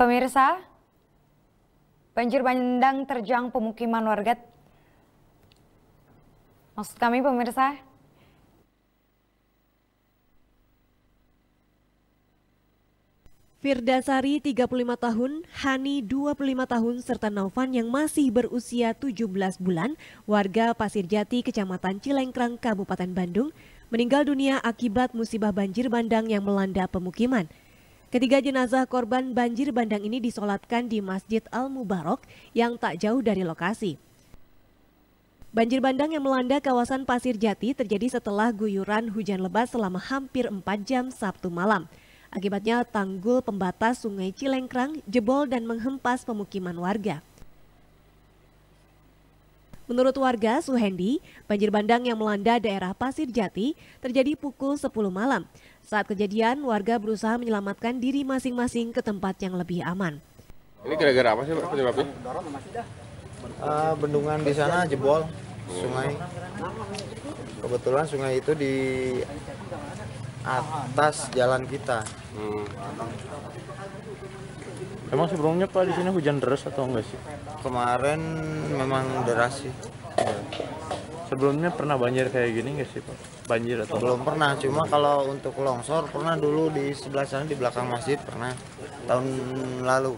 Pemirsa, banjir bandang terjang pemukiman warga. Maksud kami pemirsa, Firdasari 35 tahun, Hani 25 tahun, serta Naufan yang masih berusia 17 bulan, warga Pasir Jati, Kecamatan Cilengkrang, Kabupaten Bandung, meninggal dunia akibat musibah banjir bandang yang melanda pemukiman. Ketiga jenazah korban banjir bandang ini disolatkan di Masjid Al-Mubarok yang tak jauh dari lokasi. Banjir bandang yang melanda kawasan Pasir Jati terjadi setelah guyuran hujan lebat selama hampir 4 jam Sabtu malam. Akibatnya tanggul pembatas Sungai Cilengkrang jebol dan menghempas pemukiman warga. Menurut warga Suhendi, banjir bandang yang melanda daerah Pasir Jati terjadi pukul 10 malam. Saat kejadian, warga berusaha menyelamatkan diri masing-masing ke tempat yang lebih aman. Ini gara-gara apa sih Pak penyebabnya? Uh, bendungan di sana jebol, sungai. Kebetulan sungai itu di atas jalan kita. Hmm. Emang sebelumnya Pak di sini hujan deras atau enggak sih? Kemarin memang deras sih. Sebelumnya pernah banjir kayak gini enggak sih Pak? Banjir atau belum pernah. Cuma kalau untuk longsor pernah dulu di sebelah sana di belakang masjid pernah tahun lalu.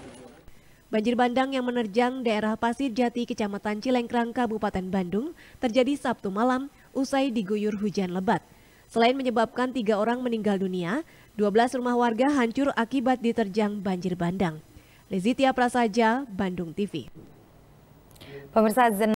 Banjir bandang yang menerjang daerah Pasir Jati, Kecamatan Cilengkrang, Kabupaten Bandung terjadi Sabtu malam usai diguyur hujan lebat. Selain menyebabkan tiga orang meninggal dunia, 12 rumah warga hancur akibat diterjang banjir bandang. Lezitia Prasaja, Bandung TV. Pemirsa